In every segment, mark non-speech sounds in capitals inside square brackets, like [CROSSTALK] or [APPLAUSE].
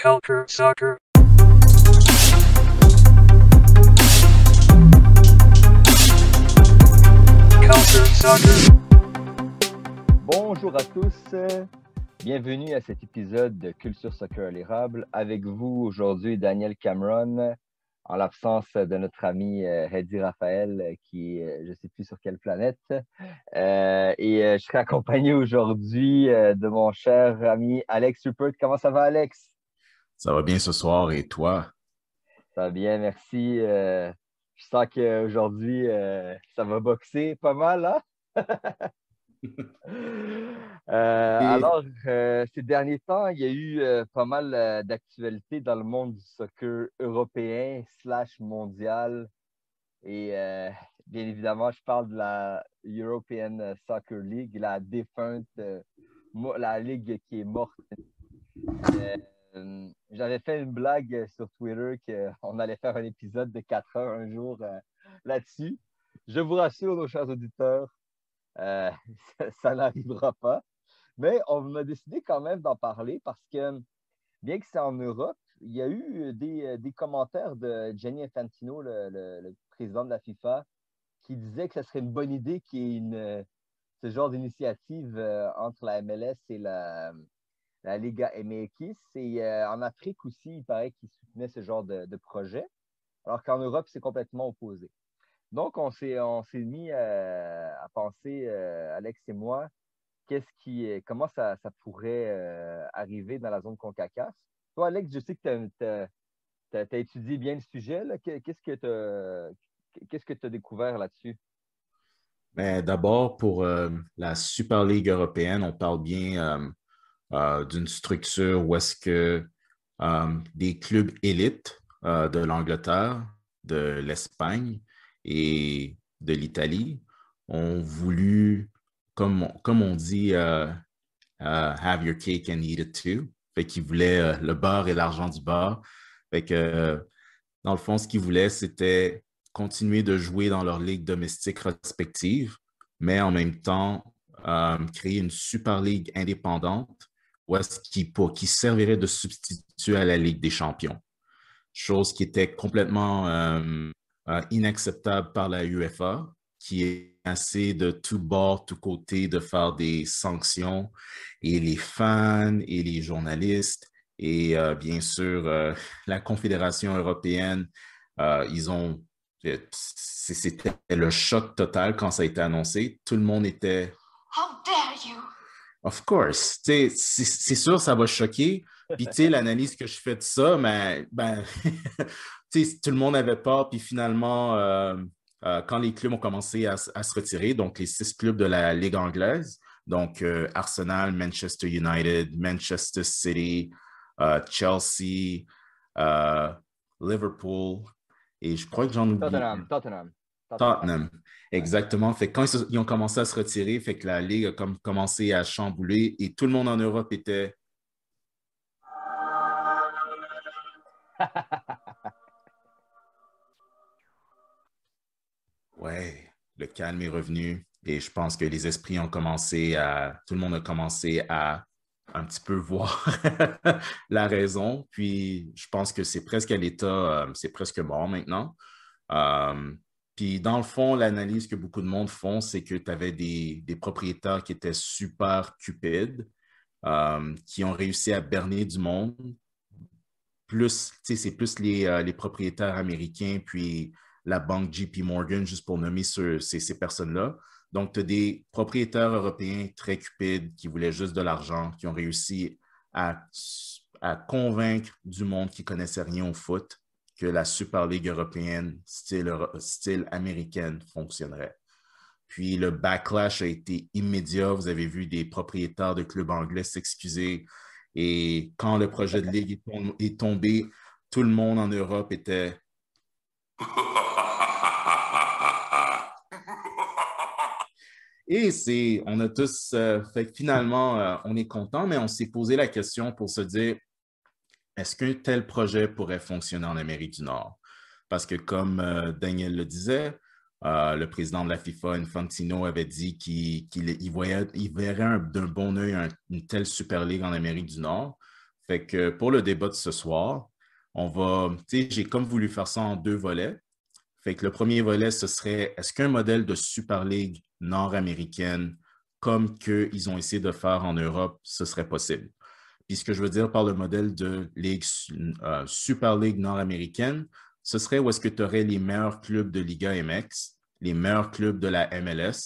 Culture Soccer. Culture Soccer. Bonjour à tous. Bienvenue à cet épisode de Culture Soccer à l'érable. Avec vous aujourd'hui, Daniel Cameron, en l'absence de notre ami euh, Heidi Raphaël, qui euh, je ne sais plus sur quelle planète. Euh, et je serai accompagné aujourd'hui de mon cher ami Alex Rupert. Comment ça va, Alex? Ça va bien ce soir et toi? Ça va bien, merci. Euh, je sens qu'aujourd'hui, euh, ça va boxer pas mal, hein? [LAUGHS] Euh, alors, ces derniers temps, il y a eu pas mal d'actualités dans le monde du soccer européen slash mondial. Et bien évidemment, je parle de la European Soccer League, la défunte, la ligue qui est morte euh, j'avais fait une blague euh, sur Twitter qu'on euh, allait faire un épisode de 4 heures un jour là-dessus. Je vous rassure, nos chers auditeurs, [LAUGHS] ça, n'arrivera pas. Mais on a décidé quand même d'en parler parce que, bien que c'est en Europe, il y a eu des, commentaires de Jenny Infantino, le, président de la FIFA, qui disait que ce serait une bonne idée qu'il y ait ce genre d'initiative entre la MLS et la, la Liga MX. Et euh, en Afrique aussi, il paraît qu'ils soutenaient ce genre de, projet, alors qu'en Europe, c'est complètement opposé. Donc, on s'est, mis euh, à penser, euh, Alex et moi, qu'est-ce qui, comment ça, pourrait arriver dans la zone CONCACAF. Toi, Alex, je sais que tu as, étudié bien le sujet. Qu'est-ce que tu as découvert là-dessus? Mais ben, d'abord, pour la Super Ligue européenne, on parle bien euh, d'une structure où est-ce que euh, des clubs élites euh, de l'Angleterre, de l'Espagne et de l'Italie ont voulu, comme, on dit, have your cake and eat it too. Fait qu'ils voulaient le beurre et l'argent du bar, Fait que, dans le fond, ce qu'ils voulaient, c'était continuer de jouer dans leur ligue domestique respective, mais en même temps, créer une super ligue indépendante ou est-ce qu'il qui servirait de substitut à la Ligue des champions. Chose qui était complètement euh, euh, inacceptable par la UEFA, qui est assez de tout bords, tout côté, de faire des sanctions et les fans et les journalistes et euh, bien sûr la Confédération européenne, ils ont c'était le choc total quand ça a été annoncé. Tout le monde était you? Of course. C'est sûr, ça va choquer. Puis, tu sais, l'analyse que je fais de ça, mais ben, ben [LAUGHS] tout le monde avait peur. Puis finalement, euh, euh, quand les clubs ont commencé à, se retirer, donc les six clubs de la Ligue anglaise, donc euh, Arsenal, Manchester United, Manchester City, Chelsea, Liverpool, et je crois que j'en oublie. Tottenham, Tottenham. Tottenham. Exactement. Fait quand ils, ont commencé à se retirer, fait que la ligue a commencé à chambouler et tout le monde en Europe était. [LAUGHS] Ouais, le calme est revenu et je pense que les esprits ont commencé à. Tout le monde a commencé à un petit peu voir [LAUGHS] la raison. Puis je pense que c'est presque à l'état, euh, c'est presque mort maintenant. Euh, puis dans le fond, l'analyse que beaucoup de monde font, c'est que tu avais des, propriétaires qui étaient super cupides, euh, qui ont réussi à berner du monde. Plus, c'est plus les, euh, les, propriétaires américains, puis la banque JP Morgan, juste pour nommer ces, personnes-là. Donc, tu as des propriétaires européens très cupides qui voulaient juste de l'argent, qui ont réussi à, à convaincre du monde qui connaissait rien au foot que la Super League européenne, style, style américaine, fonctionnerait. Puis le backlash a été immédiat. Vous avez vu des propriétaires de clubs anglais s'excuser. Et quand le projet de ligue est tombé, tout le monde en Europe était. [LAUGHS] Et c'est, on a tous, euh, fait finalement, euh, on est content, mais on s'est posé la question pour se dire, est-ce qu'un tel projet pourrait fonctionner en Amérique du Nord? Parce que comme euh, Daniel le disait, euh, le président de la FIFA, Infantino, avait dit qu'il verrait d'un bon œil une telle Super League en Amérique du Nord. Fait que pour le débat de ce soir, on va, j'ai comme voulu faire ça en deux volets. Fait que le premier volet, ce serait est-ce qu'un modèle de Super League nord-américaine comme qu'ils ont essayé de faire en Europe, ce serait possible? Puis ce que je veux dire par le modèle de ligue, euh, Super League nord-américaine, ce serait où est-ce que tu aurais les meilleurs clubs de Liga MX, les meilleurs clubs de la MLS,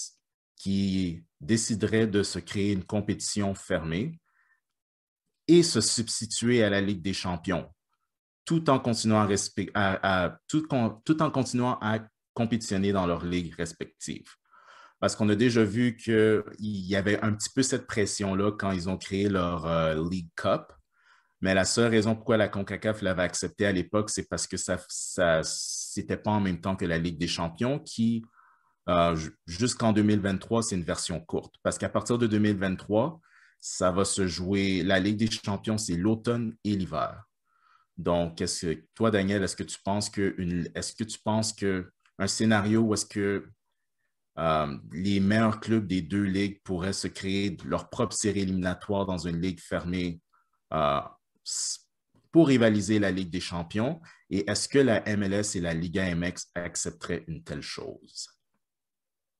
qui décideraient de se créer une compétition fermée et se substituer à la Ligue des champions, tout en continuant à, tout en continuant à compétitionner dans leurs ligues respectives. Parce qu'on a déjà vu qu'il y avait un petit peu cette pression-là quand ils ont créé leur euh, League Cup. Mais la seule raison pourquoi la CONCACAF l'avait accepté à l'époque, c'est parce que ça, ça c'était pas en même temps que la Ligue des champions qui, euh, jusqu'en 2023, c'est une version courte. Parce qu'à partir de 2023, ça va se jouer, la Ligue des champions, c'est l'automne et l'hiver. Donc, est-ce que toi, Daniel, est-ce que tu penses que une, est-ce que tu penses que un scénario où est-ce que euh, les meilleurs clubs des deux ligues pourraient se créer leur propre série éliminatoire dans une ligue fermée euh, pour rivaliser la Ligue des champions. Et est-ce que la MLS et la Liga MX accepteraient une telle chose?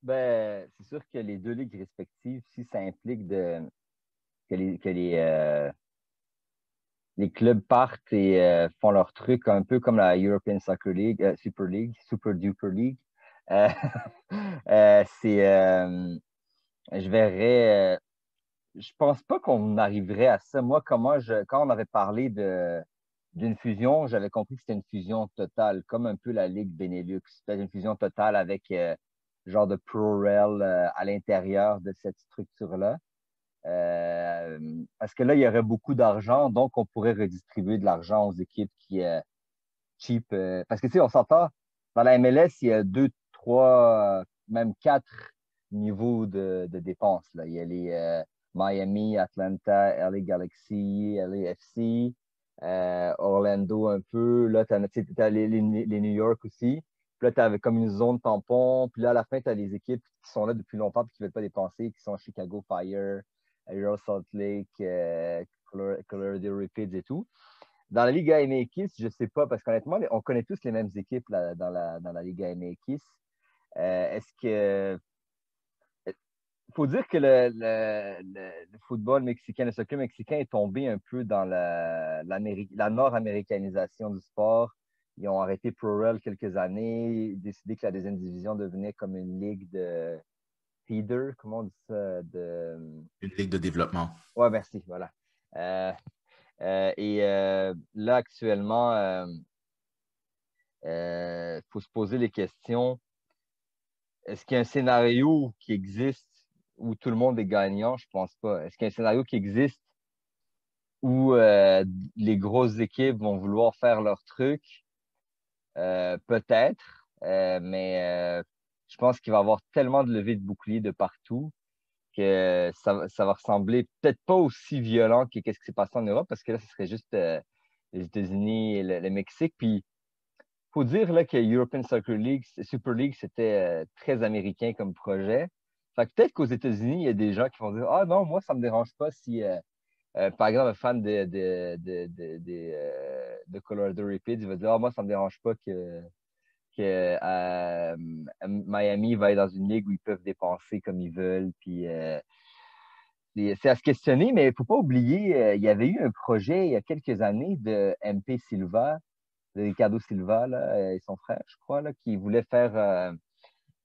Ben, c'est sûr que les deux ligues respectives, si ça implique que euh, les, clubs partent et font leur truc un peu comme la European Soccer League, Super League, Super Duper League, euh, [LAUGHS] euh, c'est. Euh, je verrais. je pense pas qu'on arriverait à ça. Moi, comment je, quand on avait parlé de, d'une fusion, j'avais compris que c'était une fusion totale, comme un peu la Ligue Benelux. C'était une fusion totale avec genre de ProRail à l'intérieur de cette structure-là. parce que là, il y aurait beaucoup d'argent, donc on pourrait redistribuer de l'argent aux équipes qui cheap. parce que tu sais, on s'entend, dans la MLS, il y a deux trois, même quatre niveaux de, de dépenses. Là. Il y a les euh, Miami, Atlanta, LA Galaxy, LAFC, euh, Orlando un peu. Là, tu as, les, New York aussi. Puis là, tu avais comme une zone tampon. Puis là, à la fin, tu as les équipes qui sont là depuis longtemps et qui ne veulent pas dépenser, qui sont Chicago Fire, Aero Salt Lake, euh, Colorado Rapids et tout. Dans la Liga MX, je ne sais pas, parce qu'honnêtement, on connaît tous les mêmes équipes dans, la, dans la Liga MX. Euh, est-ce que euh, faut dire que le, football mexicain, le soccer mexicain est tombé un peu dans la, nord-américanisation du sport. Ils ont arrêté ProRel quelques années, décidé que la deuxième division devenait comme une ligue de feeder, comment on dit ça? Une ligue de développement. Oui, merci, voilà. Euh, et là, actuellement, il faut se poser les questions est-ce qu'il y a un scénario qui existe où tout le monde est gagnant? Je pense pas. Est-ce qu'il y a un scénario qui existe où euh, les grosses équipes vont vouloir faire leur truc? Euh, peut-être, euh, mais je pense qu'il va y avoir tellement de levées de boucliers de partout que ça, ça va ressembler peut-être pas aussi violent que ce qui s'est passé en Europe, parce que là, ce serait juste les États-Unis et le, le, Mexique. Puis faut dire là, que European League, Super League, c'était euh, très américain comme projet. peut-être qu'aux États-Unis, il y a des gens qui vont dire Ah non, moi, ça ne me dérange pas si, euh, euh, par exemple, un fan de, Colorado Rapids, il va dire Ah, moi, ça ne me dérange pas que, Miami va être dans une ligue où ils peuvent dépenser comme ils veulent. Puis. c'est à se questionner, mais il ne faut pas oublier, il y avait eu un projet il y a quelques années de MP Silva, Ricardo Silva et son frère, je crois, qui voulait faire. Euh,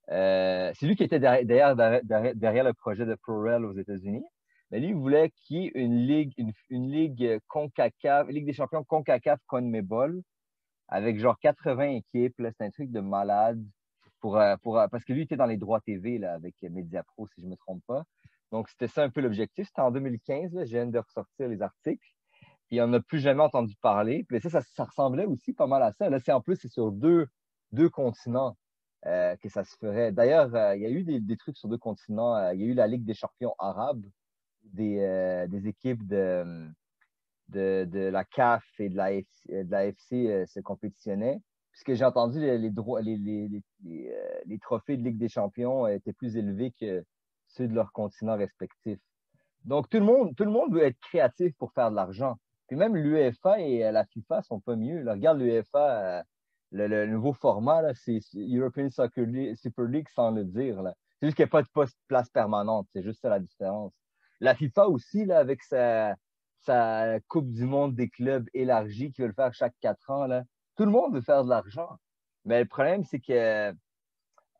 euh, c'est lui qui était derrière, le projet de ProRail aux États-Unis. Mais lui, il voulait qu'il y ait une ligue, une, ligue CONCACAF, Ligue des champions CONCACAF CONMEBOL, avec genre 80 équipes. C'est un truc de malade. Pour, euh, parce que lui, était dans les droits TV là, avec MediaPro, si je ne me trompe pas. Donc, c'était ça un peu l'objectif. C'était en 2015. J'ai je viens de ressortir les articles et on a plus jamais entendu parler. Mais ça, ça, ressemblait aussi pas mal à ça. Là, c'est en plus, c'est sur deux, deux continents euh, que ça se ferait. D'ailleurs, euh, il y a eu des, trucs sur deux continents. Euh, il y a eu la Ligue des champions arabes, des, équipes de, de, la CAF et de la, la FC se compétitionnaient. Puisque j'ai entendu, les, les, les, trophées de Ligue des champions étaient plus élevés que ceux de leur continent respectifs. Donc, tout le monde, tout le monde veut être créatif pour faire de l'argent. Puis même l'UEFA et la FIFA sont pas mieux. Regarde l'UEFA, euh, le, nouveau format, c'est European Super League sans le dire. C'est juste qu'il n'y a pas de place permanente. C'est juste ça la différence. La FIFA aussi, là, avec sa, Coupe du Monde des clubs élargie veut le faire chaque quatre ans, là, tout le monde veut faire de l'argent. Mais le problème, c'est que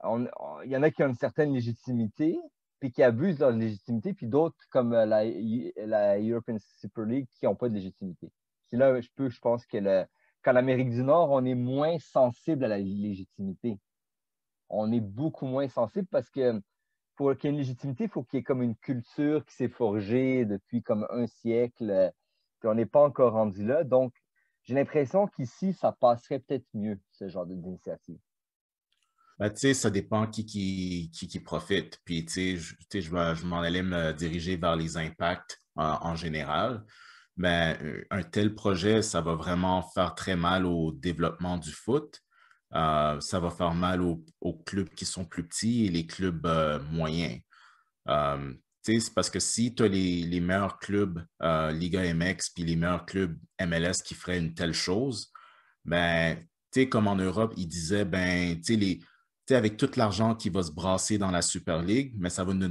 il y en a qui ont une certaine légitimité, puis qui abusent de leur légitimité, puis d'autres comme euh, la, European Super League qui n'ont pas de légitimité. C'est là, je, peux, je pense que qu'en Amérique du Nord, on est moins sensible à la légitimité. On est beaucoup moins sensible parce que pour qu'il y ait une légitimité, il faut qu'il y ait comme une culture qui s'est forgée depuis comme un siècle, euh, puis on n'est pas encore rendu là. Donc, j'ai l'impression qu'ici, ça passerait peut-être mieux, ce genre d'initiative. Ben, tu sais, ça dépend qui, qui, qui, profite. Puis, tu sais, je, je m'en allais me diriger vers les impacts en général. Mais ben, euh, un tel projet, ça va vraiment faire très mal au développement du foot. Euh, ça va faire mal aux, clubs qui sont plus petits et les clubs euh, moyens. Euh, sais, c'est parce que si tu as les, meilleurs clubs Liga MX puis les meilleurs clubs MLS qui feraient une telle chose, ben, comme en Europe, ils disaient, ben, tu les, avec tout l'argent qui va se brasser dans la Super League, mais ça va nous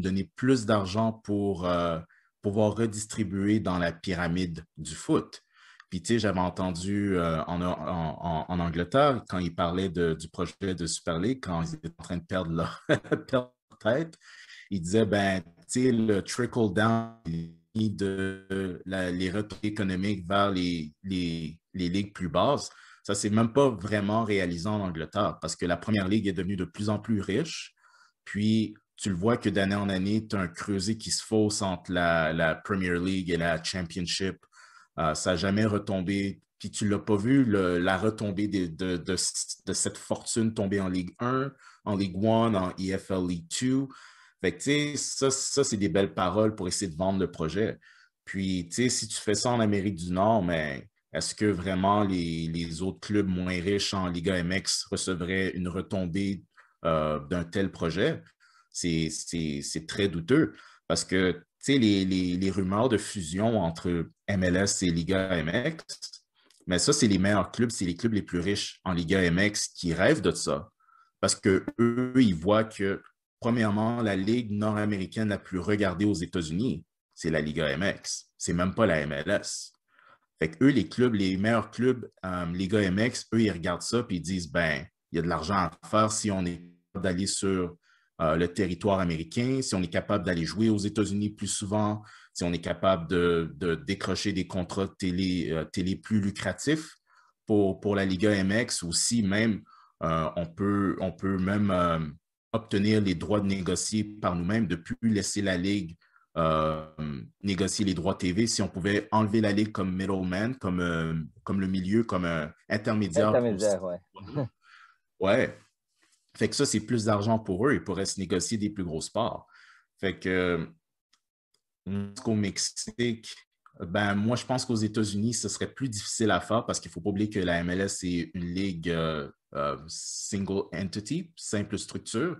donner, plus d'argent pour euh, pouvoir redistribuer dans la pyramide du foot. Puis, tu sais, j'avais entendu euh, en, Angleterre, quand ils parlaient du projet de Super League, quand ils étaient en train de perdre leur, [LAUGHS] tête, ils disaient, ben, tu le trickle-down de les retours économiques vers les ligues plus basses, ça, c'est même pas vraiment réalisant en Angleterre parce que la première ligue est devenue de plus en plus riche. Puis, tu le vois que d'année en année, tu as un creuset qui se fausse entre la, Premier League et la Championship. Euh, ça n'a jamais retombé. Puis, tu l'as pas vu, la retombée de, cette fortune tomber en Ligue 1, en Ligue 1, en EFL League 2. Fait ça, c'est des belles paroles pour essayer de vendre le projet. Puis, si tu fais ça en Amérique du Nord, mais ben, est-ce que vraiment les, autres clubs moins riches en Liga MX recevraient une retombée euh, d'un tel projet? C'est très douteux parce que les, les, les rumeurs de fusion entre MLS et Liga MX, mais ça, c'est les meilleurs clubs, c'est les clubs les plus riches en Liga MX qui rêvent de ça. Parce qu'eux, ils voient que, premièrement, la ligue nord-américaine la plus regardée aux États-Unis, c'est la Liga MX. C'est même pas la MLS eux, les clubs, les meilleurs clubs, euh, les MX, eux, ils regardent ça et ils disent ben, il y a de l'argent à faire si on est capable d'aller sur euh, le territoire américain, si on est capable d'aller jouer aux États-Unis plus souvent, si on est capable de, décrocher des contrats euh, télé, plus lucratifs pour, la Liga MX ou si même euh, on, peut, on peut même obtenir les droits de négocier par nous-mêmes, de plus laisser la Ligue euh, négocier les droits TV, si on pouvait enlever la ligue comme middleman, comme, euh, comme le milieu, comme un euh, intermédiaire. Intermédiaire, ouais. [LAUGHS] ouais. Fait que ça, c'est plus d'argent pour eux. Ils pourraient se négocier des plus gros sports. Fait que au Mexique, ben moi, je pense qu'aux États-Unis, ce serait plus difficile à faire parce qu'il ne faut pas oublier que la MLS, est une ligue single entity, simple structure.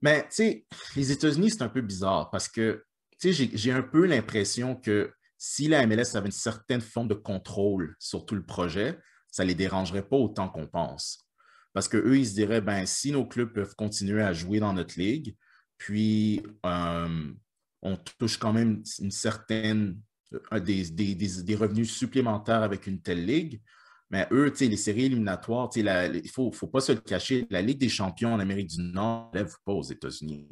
Mais tu sais, les États-Unis, c'est un peu bizarre parce que j'ai un peu l'impression que si la MLS avait une certaine forme de contrôle sur tout le projet, ça ne les dérangerait pas autant qu'on pense. Parce qu'eux, ils se diraient, ben, si nos clubs peuvent continuer à jouer dans notre ligue, puis euh, on touche quand même une certaine, euh, des, revenus supplémentaires avec une telle ligue, mais eux, les séries éliminatoires, il ne faut, faut, pas se le cacher, la Ligue des champions en Amérique du Nord ne lève pas aux États-Unis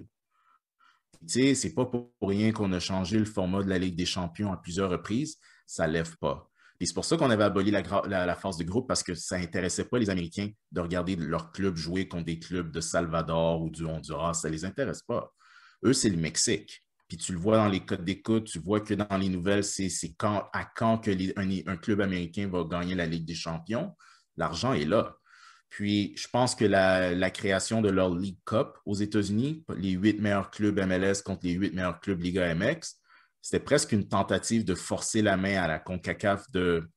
sais, c'est pas pour rien qu'on a changé le format de la Ligue des champions à plusieurs reprises. Ça lève pas. Et c'est pour ça qu'on avait aboli la, force de groupe parce que ça n'intéressait pas les Américains de regarder leur clubs jouer contre des clubs de Salvador ou du Honduras. Ça ne les intéresse pas. Eux, c'est le Mexique. Puis tu le vois dans les codes d'écoute, tu vois que dans les nouvelles, c'est à quand que un, club américain va gagner la Ligue des champions. L'argent est là. Puis, je pense que la, création de leur League Cup aux États-Unis, les huit meilleurs clubs MLS contre les huit meilleurs clubs Liga MX, c'était presque une tentative de forcer la main à la CONCACAF de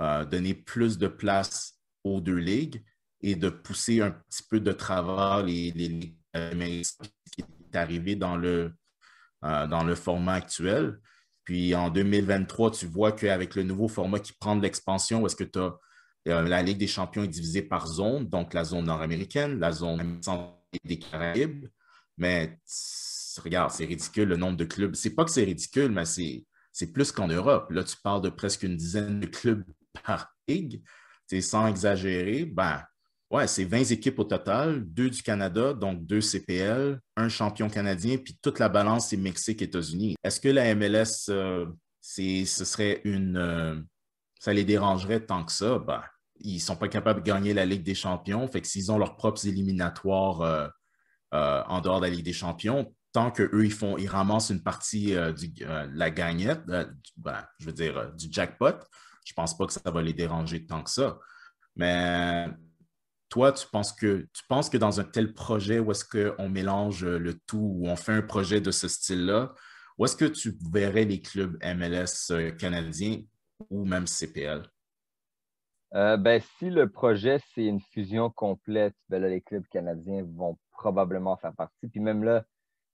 euh, donner plus de place aux deux ligues et de pousser un petit peu de travail les, ligues MX qui est arrivé dans le, euh, dans le format actuel. Puis en 2023, tu vois qu'avec le nouveau format qui prend de l'expansion, est-ce que tu as euh, la Ligue des champions est divisée par zone, donc la zone nord-américaine, la zone des Caraïbes. Mais regarde, c'est ridicule le nombre de clubs. C'est pas que c'est ridicule, mais c'est plus qu'en Europe. Là, tu parles de presque une dizaine de clubs par ligue. sans exagérer, ben, ouais, c'est 20 équipes au total, deux du Canada, donc deux CPL, un champion canadien, puis toute la balance, c'est Mexique-États-Unis. Est-ce que la MLS, euh, ce serait une. Euh, ça les dérangerait tant que ça, ben, ils ne sont pas capables de gagner la Ligue des champions. Fait que s'ils ont leurs propres éliminatoires euh, euh, en dehors de la Ligue des champions, tant qu'eux, ils, font, ils ramassent une partie euh, de la gagnette, ben, je veux dire, du jackpot, je ne pense pas que ça va les déranger tant que ça. Mais toi, tu penses que, tu penses que dans un tel projet où est-ce qu'on mélange le tout, où on fait un projet de ce style-là, où est-ce que tu verrais les clubs MLS canadiens ou même CPL? Euh, ben, si le projet, c'est une fusion complète, ben les clubs canadiens vont probablement faire partie. Puis même là,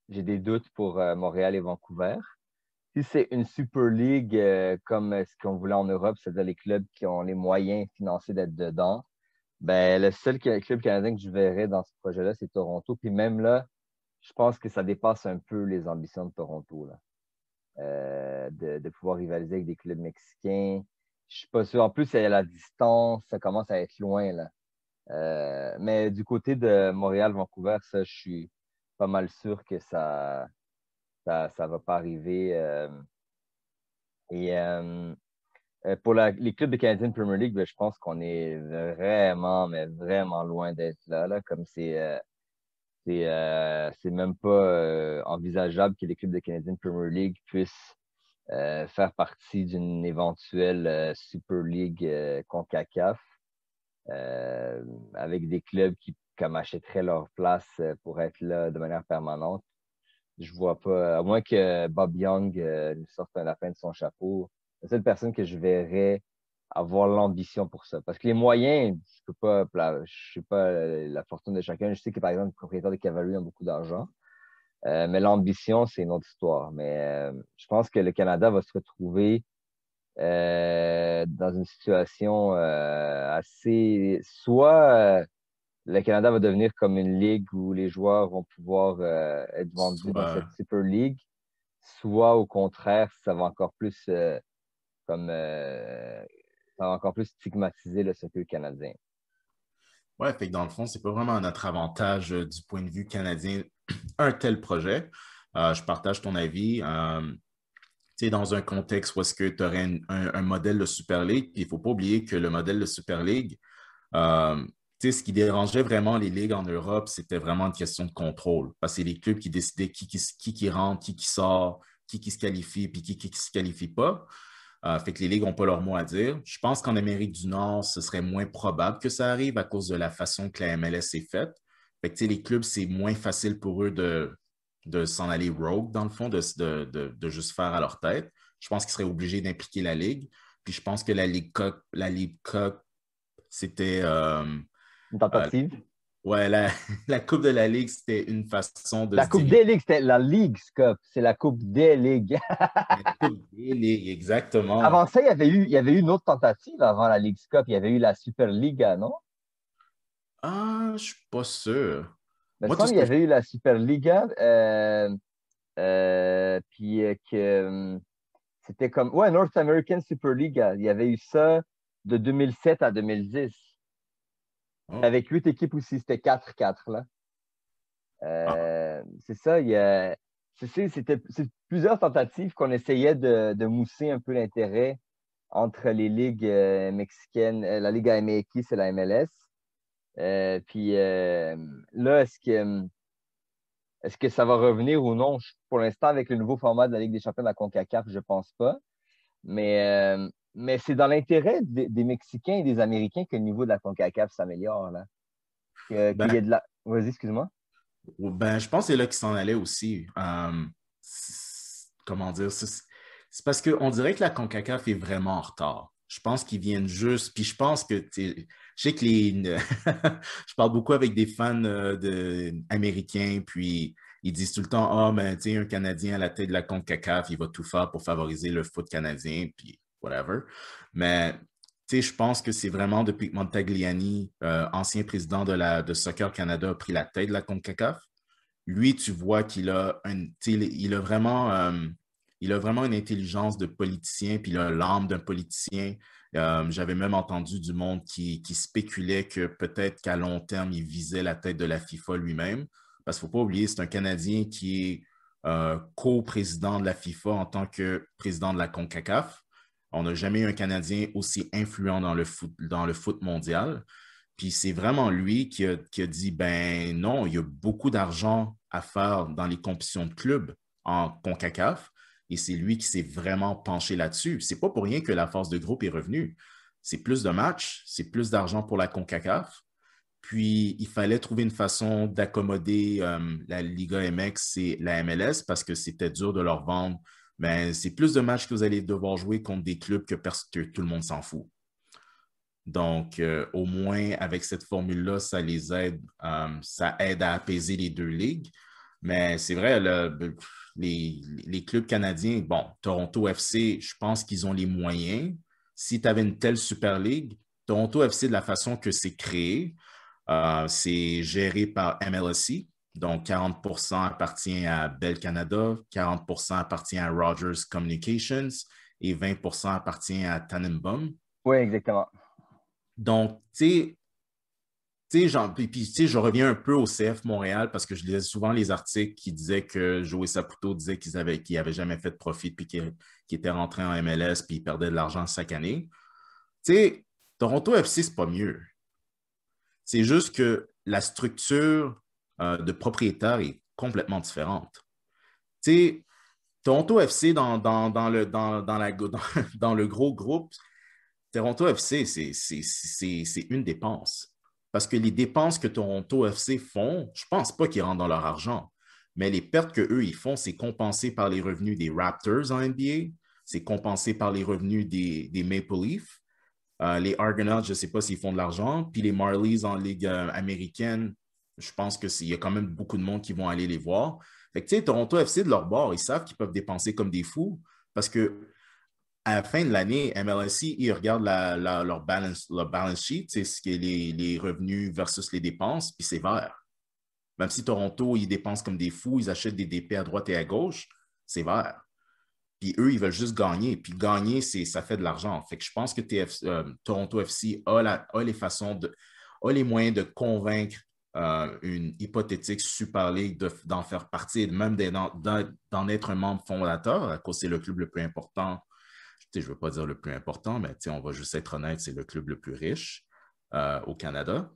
j'ai des doutes pour euh, Montréal et Vancouver. Si c'est une Super League euh, comme ce qu'on voulait en Europe, c'est-à-dire les clubs qui ont les moyens financiers d'être dedans, ben, le seul club canadien que je verrais dans ce projet-là, c'est Toronto. Puis même là, je pense que ça dépasse un peu les ambitions de Toronto. Là. Euh, de, pouvoir rivaliser avec des clubs mexicains. Je suis pas sûr. En plus, il la distance, ça commence à être loin. Là. Euh, mais du côté de Montréal-Vancouver, ça, je suis pas mal sûr que ça ça, va pas arriver. Euh. et pour les clubs de Canadian Premier League, ben, je pense qu'on est vraiment, mais vraiment loin d'être là, là, comme c'est c'est n'est euh, même pas euh, envisageable que l'équipe de Canadian Premier League puisse euh, faire partie d'une éventuelle Super League CONCACAF avec des clubs qui achèteraient leur place pour être là de manière permanente. Je vois pas, à moins que Bob Young nous sorte un lapin de son chapeau, la seule personne que je verrais avoir l'ambition pour ça. Parce que les moyens, je peux pas, je sais pas la fortune de chacun. Je sais que par exemple, les propriétaires de Cavaliers ont beaucoup d'argent, euh, mais l'ambition, c'est une autre histoire. Mais euh, je pense que le Canada va se retrouver euh, dans une situation assez, soit le Canada va devenir comme une ligue où les joueurs vont pouvoir être vendus dans cette Super ligue. soit au contraire, ça va encore plus comme ça encore plus stigmatiser le soccer canadien. Oui, fait que dans le fond, ce n'est pas vraiment un notre avantage euh, du point de vue canadien [CLEARS THROAT] un tel projet. Euh, je partage ton avis. Euh, dans un contexte où est-ce que tu aurais un, modèle de Super League, il ne faut pas oublier que le modèle de Super League, ce qui dérangeait vraiment les ligues en Europe, c'était vraiment une question de contrôle. Parce que c'est les clubs qui décidaient qui qui, rentre, qui qui sort, qui qui se qualifie, puis qui qui, qui se qualifie pas. Euh, fait que les ligues n'ont pas leur mot à dire. Je pense qu'en Amérique du Nord, ce serait moins probable que ça arrive à cause de la façon que la MLS est faite. Fait que les clubs, c'est moins facile pour eux de, s'en aller rogue, dans le fond, de, juste faire à leur tête. Je pense qu'ils seraient obligés d'impliquer la Ligue. Puis je pense que la Ligue Coq, c'était. Euh, une tentative. Euh, Ouais, [LAUGHS] la, Coupe de la Ligue, c'était une façon de. La Coupe des Ligues, c'était la Ligue Cup. C'est la Coupe des Ligues. [LAUGHS] la Coupe des Ligues, exactement. Avant ça, il y avait eu, il y avait une autre tentative avant la Ligue Cup. Il y avait eu la Super Liga, non? Ah, je suis pas sûr. Mais il y avait eu la Superliga, euh, euh, puis euh, que c'était comme. Ouais, North American Super Il y avait eu ça de 2007 à 2010. Oh. Avec huit équipes aussi, c'était 4-4. Euh, ah. C'est ça, il C'était plusieurs tentatives qu'on essayait de, mousser un peu l'intérêt entre les ligues euh, mexicaines, euh, la Ligue MX et la MLS. puis là, est-ce que, que ça va revenir ou non? Pour l'instant, avec le nouveau format de la Ligue des champions de la CONCACAF, je ne pense pas. Mais, euh, mais c'est dans l'intérêt des, Mexicains et des Américains que le niveau de la CONCACAF s'améliore. Là. Ben- vas-y, excuse-moi. Ben, je pense que c'est là qu'ils s'en allaient aussi. Euh, comment dire? C'est, c'est parce qu'on dirait que la CONCACAF est vraiment en retard. Je pense qu'ils viennent juste. Puis je pense que. Je sais que les. [LAUGHS] je parle beaucoup avec des fans euh, américains, puis ils disent tout le temps Ah, ben, un Canadien à la tête de la CONCACAF, il va tout faire pour favoriser le foot canadien, puis whatever. Mais, tu sais, je pense que c'est vraiment depuis que Montagliani, euh, ancien président de, la, de Soccer Canada, a pris la tête de la CONCACAF. Lui, tu vois qu'il a, il a vraiment. Euh, il a vraiment une intelligence de politicien, puis il a l'âme d'un politicien. Euh, j'avais même entendu du monde qui, qui spéculait que peut-être qu'à long terme, il visait la tête de la FIFA lui-même. Parce qu'il ne faut pas oublier, c'est un Canadien qui est euh, co-président de la FIFA en tant que président de la CONCACAF. On n'a jamais eu un Canadien aussi influent dans le foot, dans le foot mondial. Puis c'est vraiment lui qui a, dit ben non, il y a beaucoup d'argent à faire dans les compétitions de clubs en CONCACAF. Et c'est lui qui s'est vraiment penché là-dessus. C'est pas pour rien que la force de groupe est revenue. C'est plus de matchs, c'est plus d'argent pour la CONCACAF. Puis, il fallait trouver une façon d'accommoder euh, la Liga MX et la MLS parce que c'était dur de leur vendre. Mais c'est plus de matchs que vous allez devoir jouer contre des clubs que, parce que tout le monde s'en fout. Donc, euh, au moins, avec cette formule-là, ça les aide, euh, ça aide à apaiser les deux ligues. Mais c'est vrai, les, clubs canadiens, bon, Toronto FC, je pense qu'ils ont les moyens. Si tu avais une telle Super League, Toronto FC, de la façon que c'est créé, euh, c'est géré par MLSC, donc 40 appartient à Bell Canada, 40 appartient à Rogers Communications et 20 appartient à Tannenbaum. Oui, exactement. Donc, tu sais, tu sais, je reviens un peu au CF Montréal parce que je lisais souvent les articles qui disaient que Joey Saputo disait qu'ils n'avait jamais fait de profit puis qu'il était rentré en MLS puis il perdait de l'argent chaque année. Tu sais, Toronto FC, c'est pas mieux. C'est juste que la structure euh, de propriétaire est complètement différente. Tu sais, Toronto FC dans, le, la, [LAUGHS] dans, le gros groupe, Toronto FC, c'est une dépense. Parce que les dépenses que Toronto FC font, je ne pense pas qu'ils rentrent dans leur argent. Mais les pertes qu'eux, ils font, c'est compensé par les revenus des Raptors en NBA, c'est compensé par les revenus des, des Maple Leafs, euh, les Argonauts, je ne sais pas s'ils font de l'argent. Puis les Marlies en Ligue euh, américaine, je pense qu'il y a quand même beaucoup de monde qui vont aller les voir. Fait que, tu sais, Toronto FC, de leur bord, ils savent qu'ils peuvent dépenser comme des fous parce que à la fin de l'année, MLSI, ils regardent leur, balance, leur balance sheet, c'est ce qui est les, les, revenus versus les dépenses, puis c'est vert. Même si Toronto, ils dépensent comme des fous, ils achètent des DP à droite et à gauche, c'est vert eux, ils veulent juste gagner. Puis gagner, ça fait de l'argent. Fait que je pense que euh, Toronto FC a, les façons a les moyens de convaincre euh, une hypothétique Super League d'en faire partie même d'en, être un membre fondateur, à cause c'est le club le plus important. je ne veux pas dire le plus important, mais on va juste être honnête, c'est le club le plus riche euh, au Canada.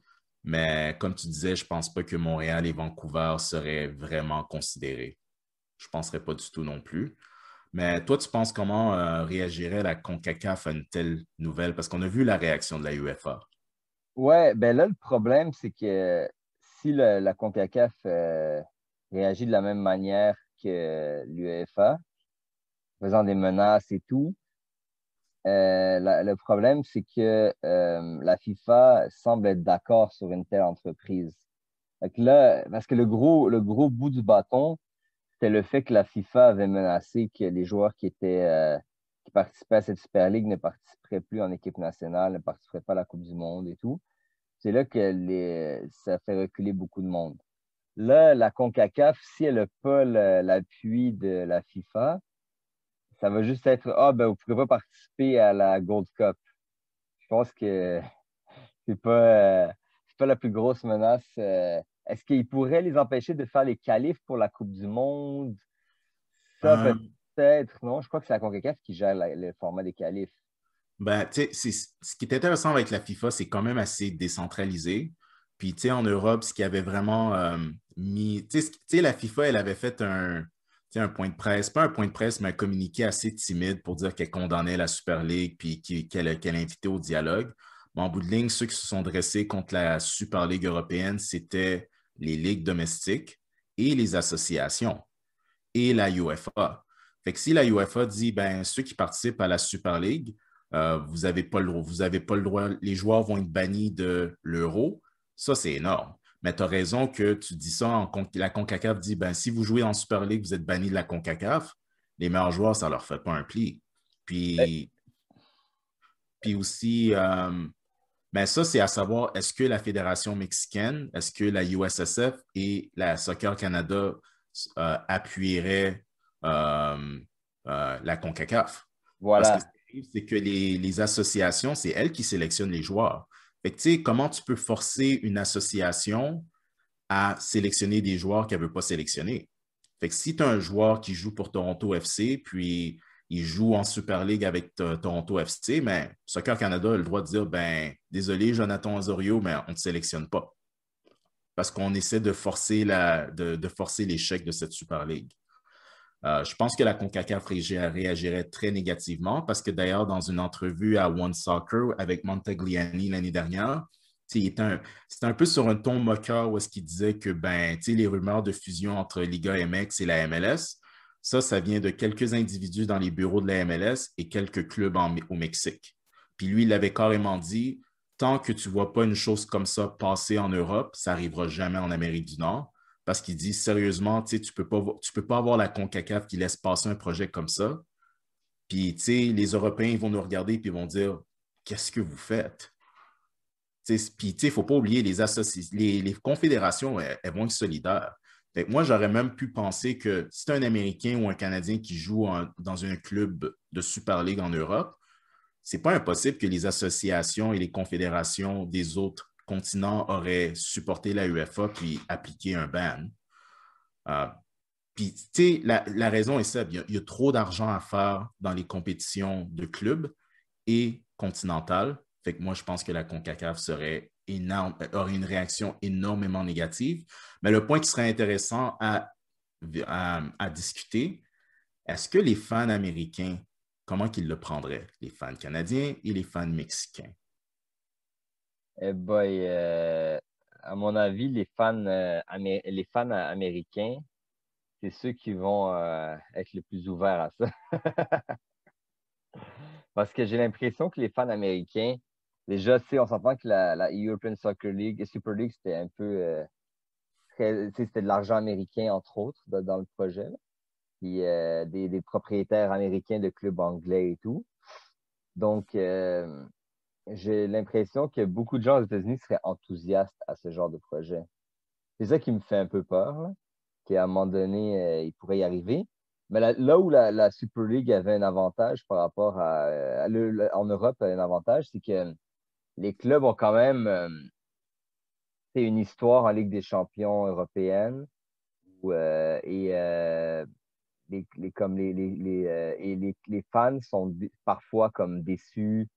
Mais comme tu disais, je ne pense pas que Montréal et Vancouver seraient vraiment considérés. Je ne penserais pas du tout non plus. Mais toi, tu penses comment euh, réagirait la CONCACAF à une telle nouvelle? Parce qu'on a vu la réaction de la UEFA. Oui, ben là, le problème, c'est que si la CONCACAF euh, réagit de la même manière que l'UEFA, faisant des menaces et tout, euh, le problème, c'est que la FIFA semble être d'accord sur une telle entreprise. là, parce que le gros, le gros bout du bâton, c'était le fait que la FIFA avait menacé que les joueurs qui étaient euh, qui participaient à cette Super League ne participeraient plus en équipe nationale, ne participeraient pas à la Coupe du Monde et tout. C'est là que ça fait reculer beaucoup de monde. Là, la CONCACAF, si elle n'a pas l'appui de la FIFA, ça va juste être Ah, ben, vous ne pouvez pas participer à la Gold Cup. Je pense que [LAUGHS] ce n'est pas, euh, pas la plus grosse menace euh, est-ce qu'il pourrait les empêcher de faire les qualifs pour la Coupe du Monde? Ça, euh, peut-être. Non, je crois que c'est la CONCACAF qui gère le format des qualifs. Ben, ce qui est intéressant avec la FIFA, c'est quand même assez décentralisé. Puis, tu sais, en Europe, ce qui avait vraiment euh, mis. Tu sais, la FIFA, elle avait fait un, un point de presse, pas un point de presse, mais un communiqué assez timide pour dire qu'elle condamnait la Super League puis qu'elle invitait au dialogue. Mais en bout de ligne, ceux qui se sont dressés contre la Super League européenne, c'était les ligues domestiques et les associations et la UEFA. Fait que si la UEFA dit, ben, ceux qui participent à la Super League, euh, vous n'avez pas le vous avez pas le droit, les joueurs vont être bannis de l'euro, ça, c'est énorme. Mais tu as raison que tu dis ça, en, la CONCACAF dit, ben, si vous jouez en Super League, vous êtes bannis de la CONCACAF, les meilleurs joueurs, ça ne leur fait pas un pli. Puis, ben puis aussi, euh, mais ben, ça, c'est à savoir, est-ce que la Fédération mexicaine, est-ce que la USSF et la Soccer Canada euh, appuieraient euh, euh, la CONCACAF? Voilà. Parce que c'est que les, associations, c'est elles qui sélectionnent les joueurs. Fait que, comment tu peux forcer une association à sélectionner des joueurs qu'elle ne veut pas sélectionner? Fait que si tu as un joueur qui joue pour Toronto FC, puis il joue en Super League avec Toronto FC, mais Soccer Canada a le droit de dire ben désolé Jonathan Azorio, mais on ne te sélectionne pas. Parce qu'on essaie de forcer, la, de, forcer l'échec de cette Super League. Euh, je pense que la CONCACAF réagirait très négativement parce que d'ailleurs, dans une entrevue à One Soccer avec Montagliani l'année dernière, c'était un, un, peu sur un ton moqueur où est-ce qu'il disait que ben, les rumeurs de fusion entre Liga MX et la MLS, ça, ça vient de quelques individus dans les bureaux de la MLS et quelques clubs au Mexique. Puis lui, il avait carrément dit, tant que tu ne vois pas une chose comme ça passer en Europe, ça n'arrivera jamais en Amérique du Nord. Parce qu'il dit sérieusement, tu ne peux, pas, avoir la CONCACAF qui laisse passer un projet comme ça. Puis, les Européens ils vont nous regarder et vont dire Qu'est-ce que vous faites Puis, il ne faut pas oublier les, associations, les confédérations, elles, vont être solidaires moi, j'aurais même pu penser que si un Américain ou un Canadien qui joue dans un club de Super League en Europe, c'est pas impossible que les associations et les confédérations des autres continents auraient supporté la UEFA puis appliqué un ban. Euh, puis, tu la, la, raison est simple. Il y, a trop d'argent à faire dans les compétitions de clubs et continentales. Fait moi, je pense que la CONCACAF serait euh, aurait une réaction énormément négative. Mais le point qui serait intéressant à, à, discuter, est-ce que les fans américains, comment qu'ils le prendraient, les fans canadiens et les fans mexicains? Eh boy, euh, à mon avis, les fans, euh, les fans américains, c'est ceux qui vont être le plus ouverts à ça. [LAUGHS] Parce que j'ai l'impression que les fans américains, déjà, on s'entend que la, European Soccer League et Super League, c'était un peu. Euh, c'était de l'argent américain, entre autres, dans, le projet. Puis euh, des, propriétaires américains de clubs anglais et tout. Donc, euh, j'ai l'impression que beaucoup de gens aux États-Unis seraient enthousiastes à ce genre de projet. C'est ça qui me fait un peu peur, qu'à un moment donné, il pourrait y arriver. Mais là, où la, Super League avait un avantage par rapport à, en Europe, un avantage, c'est que les clubs ont quand même c'est euh, une histoire en Ligue des champions européenne. Euh, et euh, les, comme les, fans sont parfois comme déçus.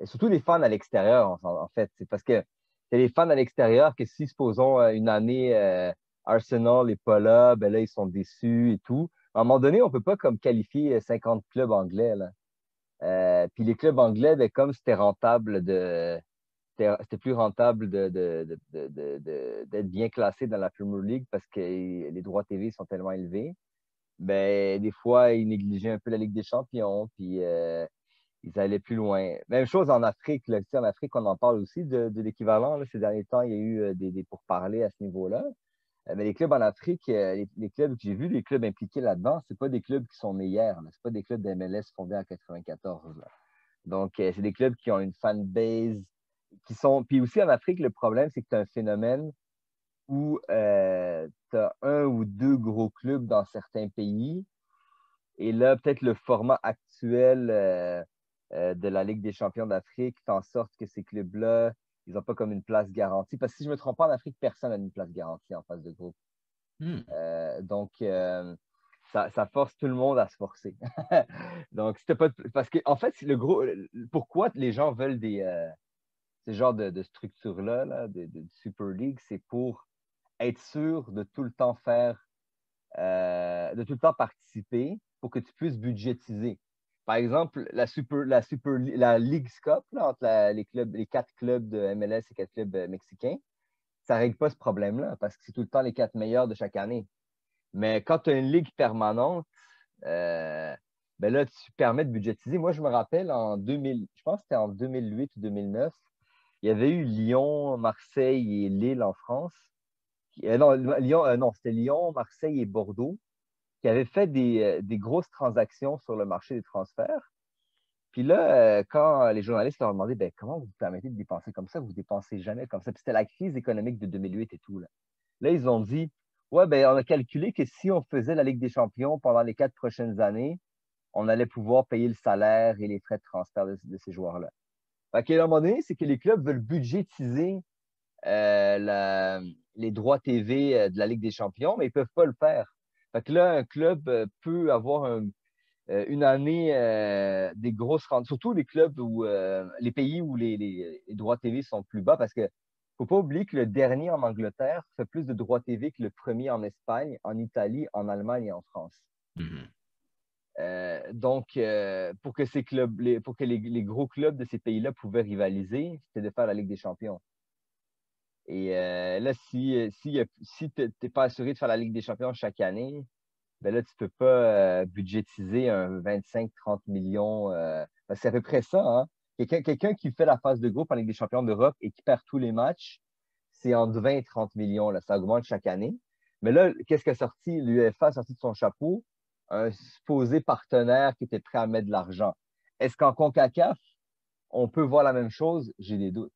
Et surtout les fans à l'extérieur, en, fait. C'est parce que c'est les fans à l'extérieur que si, supposons, une année, Arsenal n'est pas là, ben là, ils sont déçus et tout. À un moment donné, on ne peut pas comme qualifier 50 clubs anglais. Là. Euh, puis les clubs anglais, ben, comme c'était rentable c'était plus rentable d'être bien classé dans la Premier League parce que les droits TV sont tellement élevés. Ben, des fois, ils négligeaient un peu la Ligue des Champions, puis euh, ils allaient plus loin. Même chose en Afrique. Là, en Afrique, on en parle aussi de, l'équivalent. Ces derniers temps, il y a eu euh, des, des pourparlers à ce niveau-là. Euh, mais les clubs en Afrique, euh, les, clubs que j'ai vus, les clubs impliqués là-dedans, ce pas des clubs qui sont nés hier. Ce pas des clubs d'MLS fondés en 1994. Donc, euh, c'est des clubs qui ont une fanbase, qui Puis aussi en Afrique, le problème, c'est que tu as un phénomène où tu as un ou deux gros clubs dans certains pays. Et là, peut-être le format actuel de la Ligue des champions d'Afrique fait en sorte que ces clubs-là ils n'ont pas comme une place garantie. Parce que si je ne me trompe pas, en Afrique, personne n'a une place garantie en face de groupe. Hmm. Euh, donc, euh, ça, force tout le monde à se forcer. [LAUGHS] donc, c'était pas parce que en fait, le gros, pourquoi les gens veulent des euh, ce genre de, structures structure là, de, de, Super League, c'est pour être sûr de tout le temps faire, de tout le temps participer, pour que tu puisses budgétiser. Par exemple, la Super, la League Cup entre les quatre clubs de MLS et quatre clubs euh, mexicains, ça ne règle pas ce problème-là parce que c'est tout le temps les quatre meilleurs de chaque année. Mais quand tu as une ligue permanente, euh, ben tu permets de budgétiser. Moi, je me rappelle en 2000, je pense que c'était en 2008 ou 2009, il y avait eu Lyon, Marseille et Lille en France. Euh, non, non c'était Lyon, Marseille et Bordeaux qui avait fait euh, des, grosses transactions sur le marché des transferts. Puis là, euh, quand les journalistes leur ont demandé ben, comment vous vous permettez de dépenser comme ça, vous ne dépensez jamais comme ça. Puis c'était la crise économique de 2008 et tout. Là, là ils ont dit ouais, ben, on a calculé que si on faisait la Ligue des Champions pendant les quatre prochaines années, on allait pouvoir payer le salaire et les frais de transfert de, ces joueurs-là. à un moment donné, c'est que les clubs veulent budgétiser euh, les droits TV de la Ligue des Champions, mais ils ne peuvent pas le faire donc là, un club euh, peut avoir euh, une année euh, des grosses rentes, surtout les clubs où les pays où les, droits TV sont plus bas, parce que faut pas oublier que le dernier en Angleterre fait plus de droits TV que le premier en Espagne, en Italie, en Allemagne et en France. Mm-hmm. donc, pour que ces clubs, pour que les, gros clubs de ces pays-là pouvaient rivaliser, c'était de faire la Ligue des Champions. Et euh, là, si, euh, si, tu n'es pas assuré de faire la Ligue des champions chaque année, ben là, tu ne peux pas euh, budgétiser un 25-30 millions. Ben c'est à peu près ça. Hein. Quelqu'un qui fait la phase de groupe en Ligue des champions d'Europe et qui perd tous les matchs, c'est entre 20 et 30 millions. Là. Ça augmente chaque année. Mais là, qu'est-ce qu'a sorti l'UEFA a sorti de son chapeau? Un supposé partenaire qui était prêt à mettre de l'argent. Est-ce qu'en CONCACAF, on peut voir la même chose? J'ai des doutes.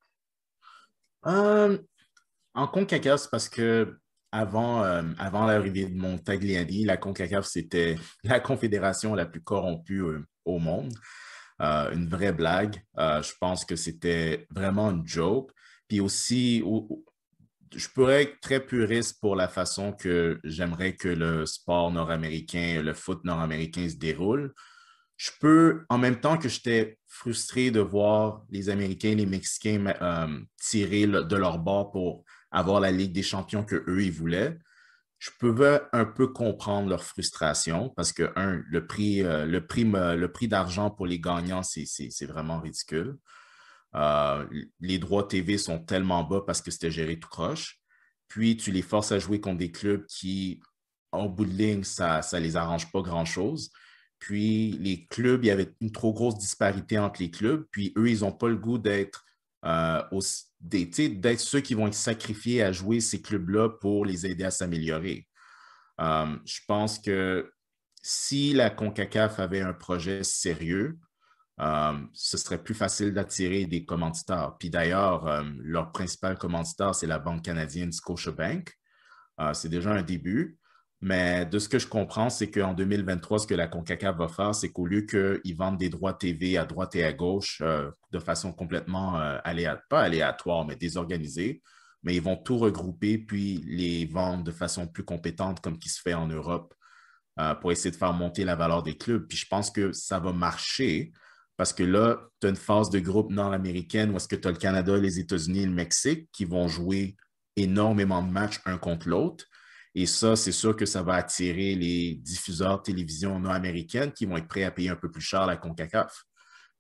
En CONCACAF, parce que avant, euh, avant l'arrivée de Montagliani, la CONCACAF, c'était [LAUGHS] la confédération la plus corrompue euh, au monde. Euh, une vraie blague. je pense que c'était vraiment une joke. Puis aussi, je pourrais être très puriste pour la façon que j'aimerais que le sport nord-américain, le foot nord-américain se déroule. Je peux, en même temps que j'étais frustré de voir les Américains et les Mexicains tirer de leur bord pour avoir la Ligue des champions que eux ils voulaient, je pouvais un peu comprendre leur frustration parce que, un, le prix, euh, le prix, le prix d'argent pour les gagnants, c'est vraiment ridicule. Euh, les droits TV sont tellement bas parce que c'était géré tout croche. Puis, tu les forces à jouer contre des clubs qui, en bout de ligne, ça ne les arrange pas grand-chose. Puis, les clubs, il y avait une trop grosse disparité entre les clubs. Puis, eux, ils n'ont pas le goût d'être euh, aussi d'être ceux qui vont être sacrifier à jouer ces clubs-là pour les aider à s'améliorer. Euh, je pense que si la CONCACAF avait un projet sérieux, euh, ce serait plus facile d'attirer des commanditaires. Puis d'ailleurs, euh, leur principal commanditaire, c'est la Banque canadienne Scotiabank. c'est déjà un début. Mais de ce que je comprends, c'est qu'en 2023, ce que la CONCACAF va faire, c'est qu'au lieu qu'ils vendent des droits TV à droite et à gauche euh, de façon complètement euh, aléatoire, pas aléatoire, mais désorganisée, mais ils vont tout regrouper puis les vendre de façon plus compétente comme qui se fait en Europe euh, pour essayer de faire monter la valeur des clubs. Puis je pense que ça va marcher parce que là, tu as une phase de groupe nord-américaine où est-ce que tu as le Canada, les États-Unis, le Mexique qui vont jouer énormément de matchs un contre l'autre. Et ça, c'est sûr que ça va attirer les diffuseurs de télévision nord-américaines qui vont être prêts à payer un peu plus cher la CONCACAF.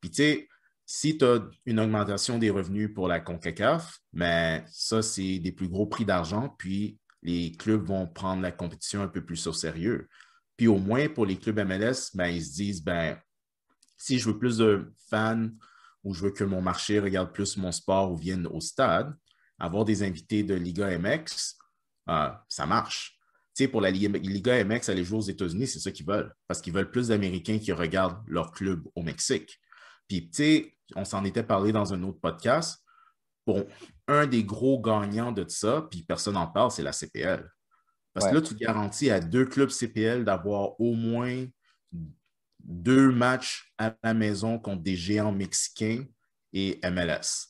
Puis, tu sais, si tu as une augmentation des revenus pour la CONCACAF, mais ben, ça, c'est des plus gros prix d'argent, puis les clubs vont prendre la compétition un peu plus au sérieux. Puis au moins pour les clubs MLS, ben, ils se disent, ben, si je veux plus de fans ou je veux que mon marché regarde plus mon sport ou vienne au stade, avoir des invités de Liga MX, euh, ça marche. Tu pour la Liga MX, les jouer aux États-Unis, c'est ça qu'ils veulent, parce qu'ils veulent plus d'Américains qui regardent leur club au Mexique. Puis, tu on s'en était parlé dans un autre podcast. Bon, un des gros gagnants de ça, puis personne n'en parle, c'est la CPL. Parce que là, tu garantis à deux clubs CPL d'avoir au moins deux matchs à la maison contre des géants mexicains et MLS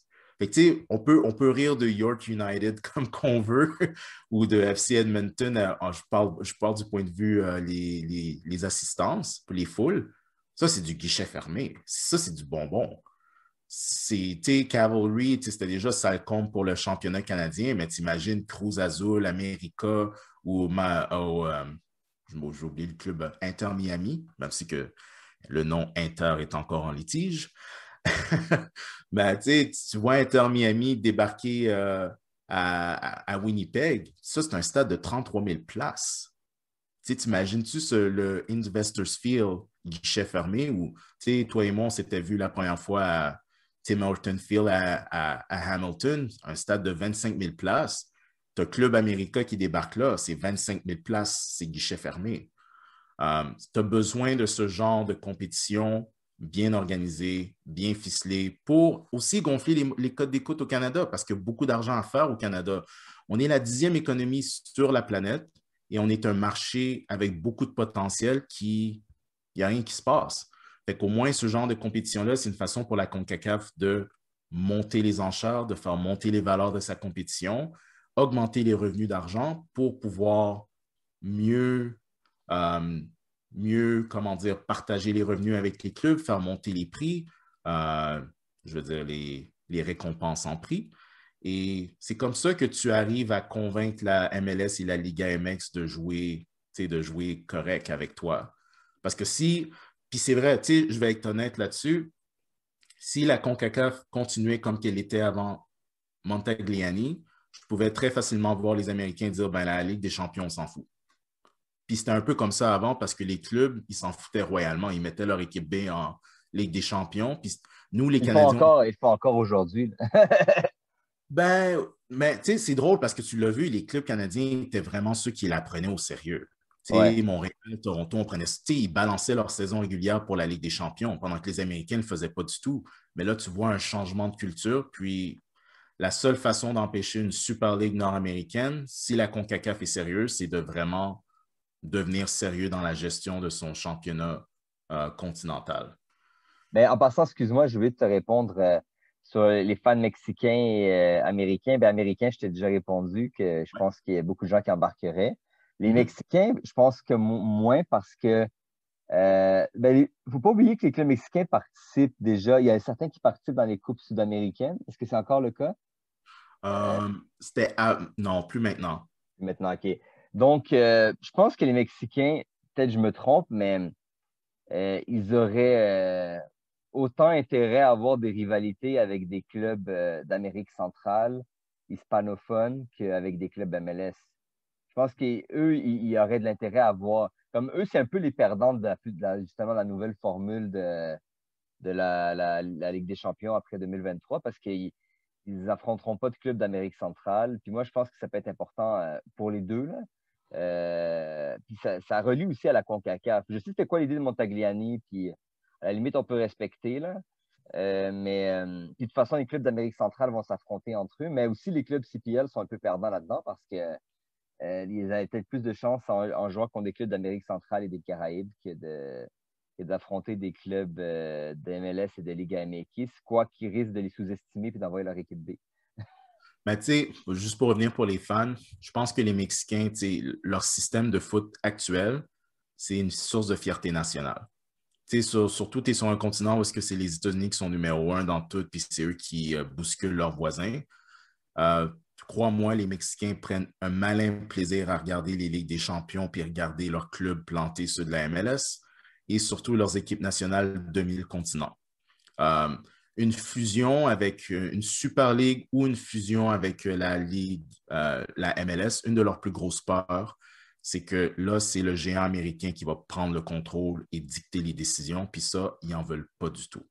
on peut, on peut rire de York United [LAUGHS] comme qu'on veut ou de FC Edmonton. Euh, ah, je, parle, je du point de vue des euh, les, les, les, les foules. Ça, c'est du guichet fermé. Ça, c'est du bonbon. C'était Cavalry, c'était déjà Salcombe compte pour le championnat canadien, mais t'imagines Cruz Azul, América ou ma, euh, j'ai oublié le club Inter Miami, même si que le nom Inter est encore en litige. [LAUGHS] Ben, tu vois Inter Miami débarquer euh, à, Winnipeg, ça, c'est un stade de 33 000 places. imagines tu le Investors Field, guichet fermé, où toi et moi, on s'était vu la première fois à Tim Horton Field à, Hamilton, un stade de 25 000 places. Tu Club America qui débarque là, c'est 25 000 places, c'est guichet fermé. Euh, tu as besoin de ce genre de compétition bien organisé, bien ficelé, pour aussi gonfler les, codes d'écoute au Canada, parce qu'il y a beaucoup d'argent à faire au Canada. On est la dixième économie sur la planète et on est un marché avec beaucoup de potentiel qui, il n'y a rien qui se passe. Fait qu'au moins, ce genre de compétition-là, c'est une façon pour la CONCACAF de monter les enchères, de faire monter les valeurs de sa compétition, augmenter les revenus d'argent pour pouvoir mieux euh, mieux, comment dire, partager les revenus avec les clubs, faire monter les prix, euh, je veux dire, les, récompenses en prix. Et c'est comme ça que tu arrives à convaincre la MLS et la Liga MX de jouer, de jouer correct avec toi. Parce que si, puis c'est vrai, je vais être honnête là-dessus, si la CONCACAF continuait comme qu'elle était avant Montagliani, je pouvais très facilement voir les Américains dire ben, la Ligue des champions, s'en fout. Puis c'était un peu comme ça avant parce que les clubs, ils s'en foutaient royalement. Ils mettaient leur équipe B en Ligue des champions. Puis nous, les Canadiens. Font encore, ils encore aujourd'hui. [LAUGHS] ben, mais tu sais, c'est drôle parce que tu l'as vu, les clubs canadiens étaient vraiment ceux qui la prenaient au sérieux. Montréal, Toronto, on prenait, ils balançaient leur saison régulière pour la Ligue des champions pendant que les Américains ne faisaient pas du tout. Mais là, tu vois un changement de culture. Puis la seule façon d'empêcher une Super Ligue nord-américaine, si la CONCACAF est sérieuse, c'est de vraiment devenir sérieux dans la gestion de son championnat euh, continental? Ben, en passant, excuse-moi, je voulais te répondre euh, sur les fans mexicains et euh, américains. Bien, américains, je t'ai déjà répondu que je pense qu'il y a beaucoup de gens qui embarqueraient. Les mhm. Mexicains, je pense que moins parce que il ben, ne faut pas oublier que les clubs mexicains participent déjà. Il y a certains qui participent dans les coupes sud-américaines. Est-ce que c'est encore le cas? C'était non, plus maintenant. Maintenant, OK. Donc, euh, je pense que les Mexicains, peut-être je me trompe, mais euh, ils auraient euh, autant intérêt à avoir des rivalités avec des clubs d'Amérique centrale, hispanophones, qu'avec des clubs MLS. Je pense qu'eux, ils, ils, auraient de l'intérêt à avoir. Comme eux, c'est un peu les perdants de, la, justement la nouvelle formule de, la, Ligue des Champions après 2023 parce qu'ils n'affronteront affronteront pas de clubs d'Amérique centrale. Puis moi, je pense que ça peut être important pour les deux. Euh, ça, ça, relie aussi à la CONCACAF. Je sais c'était quoi l'idée de Montagliani, puis euh, à la limite, on peut respecter, là. Euh, mais de toute façon, les clubs d'Amérique centrale vont s'affronter entre eux, mais aussi les clubs CPL sont un peu perdants là-dedans parce que ils avaient peut-être plus de chance en, jouant contre des clubs d'Amérique centrale et des Caraïbes que de d'affronter des clubs d'MLS et de Liga MX, quoi qu'ils risquent de les sous-estimer et d'envoyer leur équipe B. Mais tu sais, juste pour revenir pour les fans, je pense que les Mexicains, leur système de foot actuel, c'est une source de fierté nationale. sais surtout, tu es sur un continent où est-ce que c'est les États-Unis qui sont numéro un dans tout, puis c'est eux qui euh, bousculent leurs voisins. Euh, crois-moi, les Mexicains prennent un malin plaisir à regarder les Ligues des champions, puis regarder leurs clubs planter ceux de la MLS, et surtout leurs équipes nationales de mille continents. Euh, une fusion avec euh, une Super League ou une fusion avec euh, la Ligue, euh, la MLS, une de leurs plus grosses peurs, c'est que là, c'est le géant américain qui va prendre le contrôle et dicter les décisions, puis ça, ils n'en veulent pas du tout.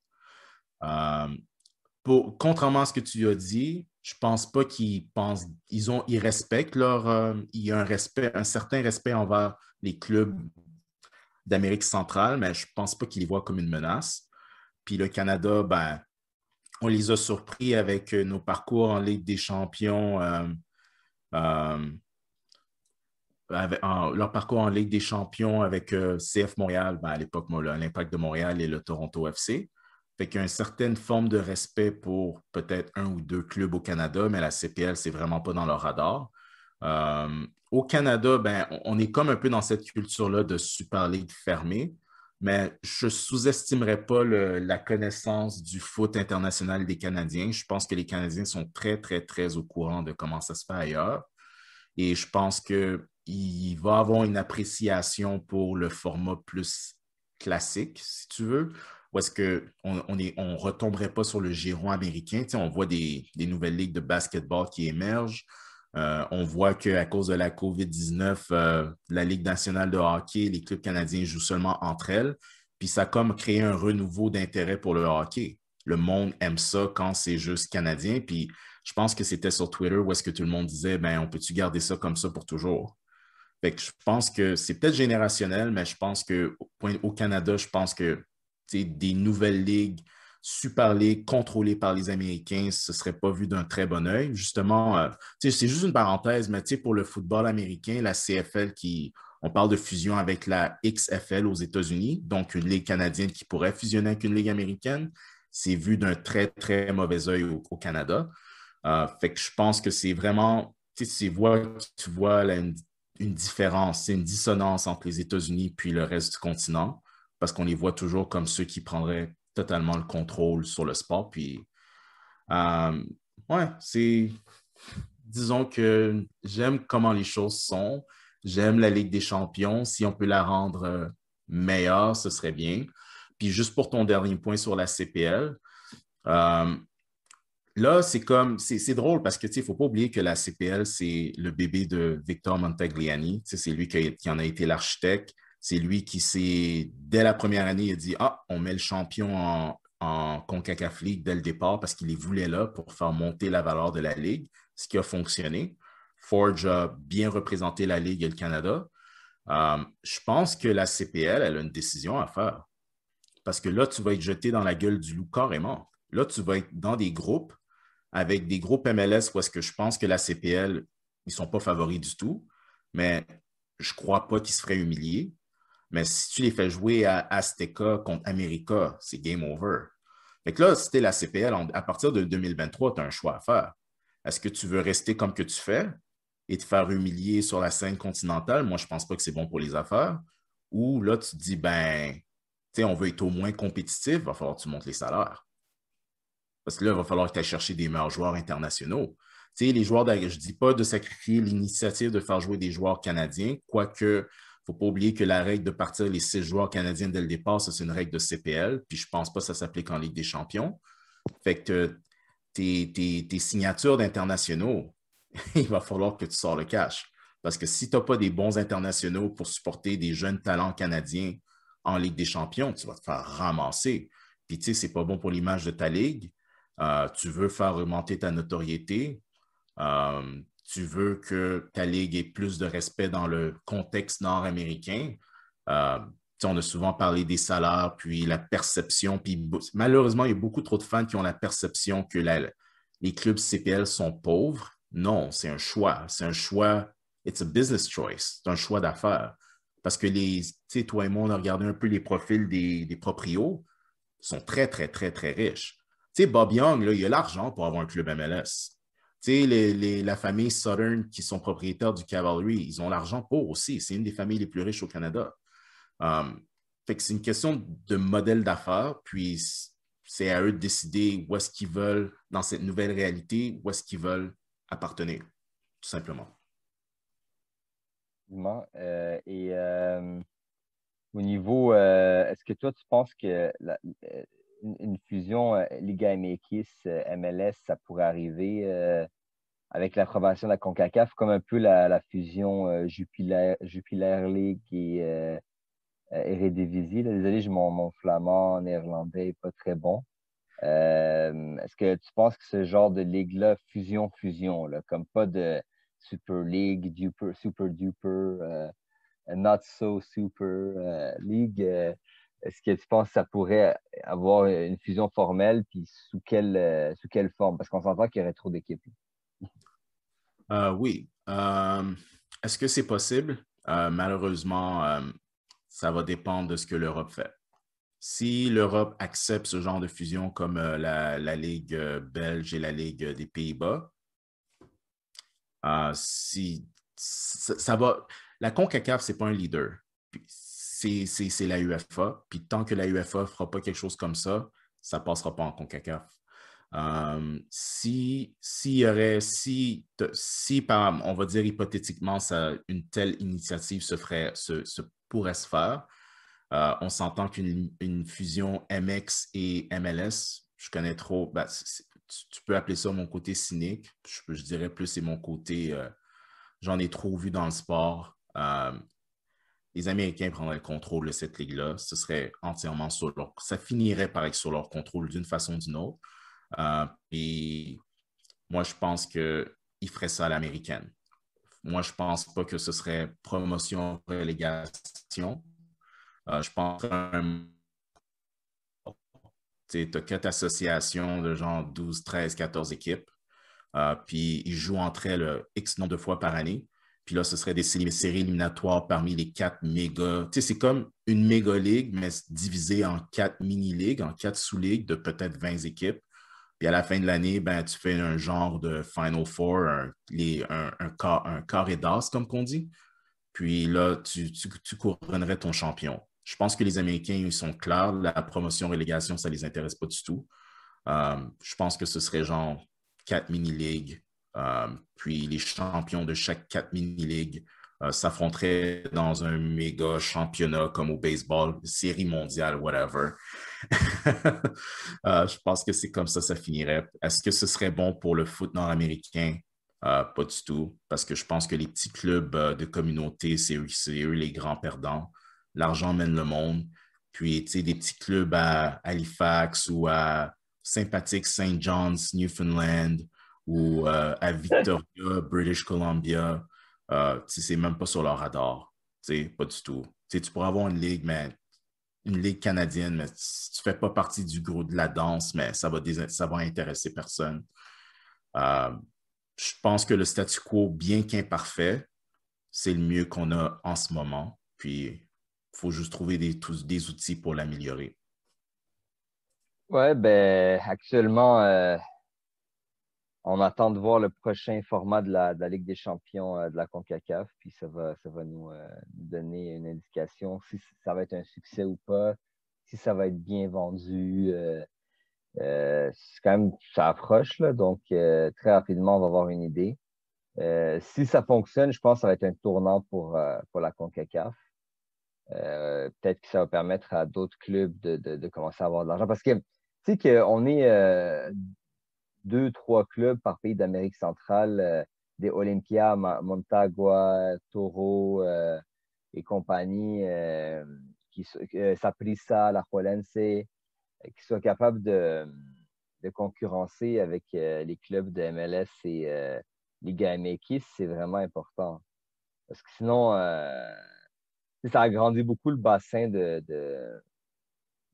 contrairement à ce que tu as dit, je ne pense pas qu'ils pensent, ils ont, ils respectent leur, il y a un respect, un certain respect envers les clubs d'Amérique centrale, mais je ne pense pas qu'ils les voient comme une menace. Puis le Canada, ben, on les a surpris avec euh, nos parcours en Ligue des Champions. Euh, euh, leur parcours en Ligue des Champions avec CF Montréal, ben, à l'époque, l'Impact de Montréal et le Toronto FC. Fait y a une certaine forme de respect pour peut-être un ou deux clubs au Canada, mais la CPL, c'est vraiment pas dans leur radar. au Canada, ben, on est comme un peu dans cette culture-là de Super Ligue fermée mais je ne sous-estimerais pas la connaissance du foot international des Canadiens. Je pense que les Canadiens sont très, très, très au courant de comment ça se fait ailleurs. Et je pense qu'il va avoir une appréciation pour le format plus classique, si tu veux, ou est-ce qu'on ne retomberait pas sur le giron américain. on voit des, des, nouvelles ligues de basketball qui émergent. Euh, on voit qu'à cause de la COVID-19, euh, la Ligue nationale de hockey, les clubs canadiens jouent seulement entre elles. Puis ça a comme créé un renouveau d'intérêt pour le hockey. Le monde aime ça quand c'est juste canadien. Puis je pense que c'était sur Twitter où est-ce que tout le monde disait, ben on peut-tu garder ça comme ça pour toujours? Fait que je pense que c'est peut-être générationnel, mais je pense qu'au au, Canada, je pense que des nouvelles ligues, su parler, contrôlé par les Américains, ce ne serait pas vu d'un très bon œil. Justement, euh, c'est juste une parenthèse, mais pour le football américain, la CFL qui, on parle de fusion avec la XFL aux États-Unis, donc une ligue canadienne qui pourrait fusionner avec une ligue américaine, c'est vu d'un très, très mauvais œil au, Canada. Euh, fait que je pense que c'est vraiment, tu vois, tu vois une, différence, c'est une dissonance entre les États-Unis puis le reste du continent, parce qu'on les voit toujours comme ceux qui prendraient totalement le contrôle sur le sport. Puis, euh, ouais, c'est. Disons que j'aime comment les choses sont. J'aime la Ligue des Champions. Si on peut la rendre euh, meilleure, ce serait bien. Puis, juste pour ton dernier point sur la CPL, euh, là, c'est comme, c'est drôle parce que, il ne faut pas oublier que la CPL, c'est le bébé de Victor Montagliani. c'est lui qui, en a été l'architecte. C'est lui qui s'est, dès la première année, il a dit Ah, on met le champion en, en CONCACAF League dès le départ parce qu'il les voulait là pour faire monter la valeur de la Ligue, ce qui a fonctionné. Forge a bien représenté la Ligue et le Canada. Euh, je pense que la CPL, elle a une décision à faire. Parce que là, tu vas être jeté dans la gueule du loup carrément. Là, tu vas être dans des groupes avec des groupes MLS où ce que je pense que la CPL, ils ne sont pas favoris du tout, mais je ne crois pas qu'ils se feraient humilier. Mais si tu les fais jouer à Azteca contre America, c'est game over. Fait que là, si es la CPL, à partir de 2023, tu as un choix à faire. Est-ce que tu veux rester comme que tu fais et te faire humilier sur la scène continentale? Moi, je pense pas que c'est bon pour les affaires. Ou là, tu te dis, ben, tu sais, on veut être au moins compétitif, va falloir que tu montes les salaires. Parce que là, il va falloir que tu ailles chercher des meilleurs joueurs internationaux. Tu sais, les joueurs, je dis pas de sacrifier l'initiative de faire jouer des joueurs canadiens, quoique faut pas oublier que la règle de partir les six joueurs canadiens dès le départ, c'est une règle de CPL, puis je pense pas que ça s'applique en Ligue des champions. Fait que tes, signatures d'internationaux, [LAUGHS] il va falloir que tu sors le cash. Parce que si tu n'as pas des bons internationaux pour supporter des jeunes talents canadiens en Ligue des champions, tu vas te faire ramasser. Puis, tu sais, ce n'est pas bon pour l'image de ta ligue. Euh, tu veux faire augmenter ta notoriété. Euh, tu veux que ta ligue ait plus de respect dans le contexte nord-américain. Euh, on a souvent parlé des salaires, puis la perception, puis malheureusement, il y a beaucoup trop de fans qui ont la perception que les clubs CPL sont pauvres. Non, c'est un choix. C'est un choix. It's a business choice. C'est un choix d'affaires. Parce que les, toi et moi, on a regardé un peu les profils des, des proprios. sont très, très, très, très riches. Tu sais, Bob Young, là, il a l'argent pour avoir un club MLS. Tu sais, les, la famille Southern qui sont propriétaires du Cavalry, ils ont l'argent pour aussi. C'est une des familles les plus riches au Canada. Um, fait que c'est une question de modèle d'affaires, puis c'est à eux de décider où est-ce qu'ils veulent, dans cette nouvelle réalité, où est-ce qu'ils veulent appartenir, tout simplement. Euh, et euh, au niveau, euh, est-ce que toi, tu penses que la, une, fusion Liga MX, MLS, ça pourrait arriver euh, avec l'approbation de la CONCACAF, comme un peu la, fusion euh, Jupiler, League et est euh, désolé, mon, mon flamand néerlandais pas très bon. Est-ce que tu penses que ce genre de ligue-là, fusion-fusion, comme pas de Super League, Duper, Super Duper, Not So Super League, est-ce que tu penses que ça pourrait avoir une fusion formelle, puis sous quelle, euh, sous quelle forme? Parce qu'on s'entend qu'il y aurait trop d'équipes. Euh, oui. Euh, est-ce que c'est possible? malheureusement, ça va dépendre de ce que l'Europe fait. Si l'Europe accepte ce genre de fusion comme la, Ligue belge et la Ligue des Pays-Bas, si, ça, va... La CONCACAF, ce n'est pas un leader c'est la UFA. Puis tant que la UFA ne fera pas quelque chose comme ça, ça ne passera pas en CONCACAF. Euh, si, si y aurait, si, si par, on va dire hypothétiquement, ça, une telle initiative se, ferait, pourrait se faire, euh, on s'entend qu'une fusion MX et MLS, je connais trop, bah, tu, peux appeler ça mon côté cynique, je, dirais plus c'est mon côté, euh, j'en ai trop vu dans le sport les Américains prendraient le contrôle de cette ligue-là. Ce serait entièrement sur leur... Ça finirait par être sur leur contrôle d'une façon ou d'une autre. Euh, et moi, je pense qu'ils feraient ça à l'américaine. Moi, je pense pas que ce serait promotion, relégation. Euh, je pense que Tu as quatre associations de genre 12, 13, 14 équipes. Euh, puis ils jouent entre elles X nombre de fois par année. Puis là, ce serait des séries éliminatoires parmi les quatre méga. Tu sais, c'est comme une méga ligue, mais divisée en quatre mini-ligues, en quatre sous-ligues de peut-être 20 équipes. Puis à la fin de l'année, ben, tu fais un genre de Final Four, un, un, carré d'as, comme qu'on dit. Puis là, tu, couronnerais ton champion. Je pense que les Américains, ils sont clairs. La promotion-relégation, ça ne les intéresse pas du tout. Euh, je pense que ce serait genre quatre mini-ligues euh, puis les champions de chaque quatre mini ligue euh, s'affronteraient dans un méga championnat comme au baseball, série mondiale, whatever. [LAUGHS] Euh, je pense que c'est comme ça ça finirait. Est-ce que ce serait bon pour le foot nord-américain? pas du tout, parce que je pense que les petits clubs de communauté, c'est eux, eux, les grands perdants. L'argent mène le monde. Puis, tu sais, des petits clubs à Halifax ou à Sympathique St. John's, Newfoundland, ou euh, à Victoria, British Columbia, euh, c'est même pas sur leur radar. Pas du tout. tu pourrais avoir une ligue, mais une ligue canadienne, mais tu fais pas partie du groupe de la danse, mais ça va, ça va intéresser personne. Euh, je pense que le statu quo, bien qu'imparfait, c'est le mieux qu'on a en ce moment. Puis, il faut juste trouver des, des outils pour l'améliorer. Ouais, ben, actuellement, on attend de voir le prochain format de la, Ligue des champions euh, de la CONCACAF, puis ça va, ça va nous, euh, donner une indication si ça va être un succès ou pas, si ça va être bien vendu. Euh, c'est quand même, ça approche, là, donc très rapidement, on va avoir une idée. si ça fonctionne, je pense que ça va être un tournant pour, pour la CONCACAF. Peut-être que ça va permettre à d'autres clubs de, commencer à avoir de l'argent. Parce que, tu sais, qu'on est deux, trois clubs par pays d'Amérique centrale, euh, des Olympia, Montagua, Toro euh, et compagnie, euh, qui, Saprissa, La Juelense, qui soient capables de, concurrencer avec les clubs de MLS et Liga MX, c'est vraiment important. Parce que sinon, ça agrandit beaucoup le bassin de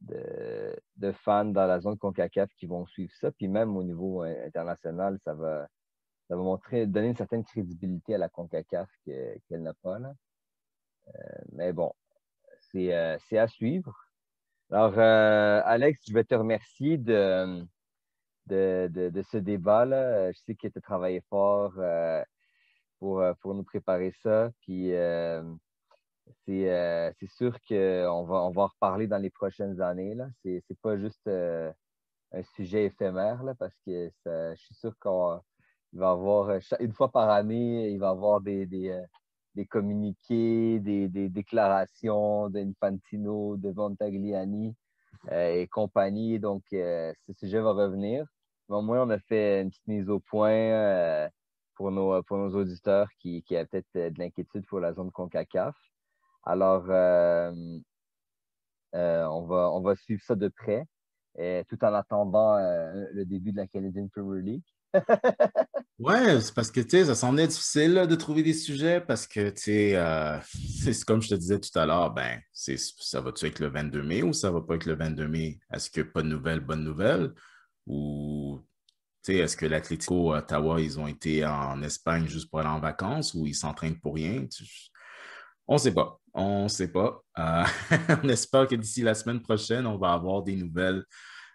de, fans dans la zone CONCACAF qui vont suivre ça. Puis même au niveau euh, international, ça va, ça montrer, donner une certaine crédibilité à la CONCACAF qu'elle n'a pas. Là. Euh, mais bon, euh, c'est à suivre. Alors, Alex, je vais te remercier de, de, ce débat-là. Je sais que tu as travaillé fort pour, pour nous préparer ça. Puis euh, c'est sûr qu'on va, on va en reparler dans les prochaines années. Ce n'est pas juste euh, un sujet éphémère parce que je suis sûr qu'on va avoir, euh, une fois par année, il va y avoir des, communiqués, des, des déclarations d'Infantino, de Vontagliani et compagnie. Donc, ce sujet va revenir. Mais au moins, on a fait une petite mise au point pour, nos, auditeurs qui, qui a peut-être de l'inquiétude pour la zone CONCACAF. Alors, euh, euh, on, va, on va suivre ça de près, et, euh, tout en attendant le début de la Canadian Premier League. [LAUGHS] ouais, c'est parce que ça s'en est difficile de trouver des sujets parce que [LAUGHS] c'est comme je te disais tout à l'heure, ben, ça va-tu être le 22 mai ou ça va pas être le 22 mai? Est-ce que pas de nouvelles, bonne nouvelle? Ou est-ce que l'Atlético Ottawa, ils ont été en Espagne juste pour aller en vacances ou ils s'entraînent pour rien? On ne sait pas. On ne sait pas. Euh, [LAUGHS] on espère que d'ici la semaine prochaine, on va avoir des nouvelles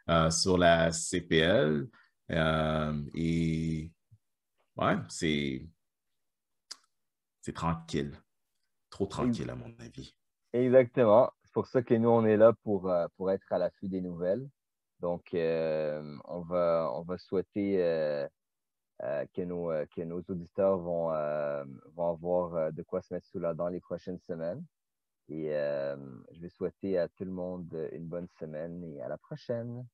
euh, sur la CPL. Euh, et ouais, c'est c'est tranquille. Trop tranquille, à mon avis. Exactement. C'est pour ça que nous, on est là pour, pour être à la suite des nouvelles. Donc, on, va, on va souhaiter euh, que, nos, euh, que nos auditeurs vont, euh, vont avoir de quoi se mettre sous la dent les prochaines semaines. Et je vais souhaiter à tout le monde une bonne semaine et à la prochaine.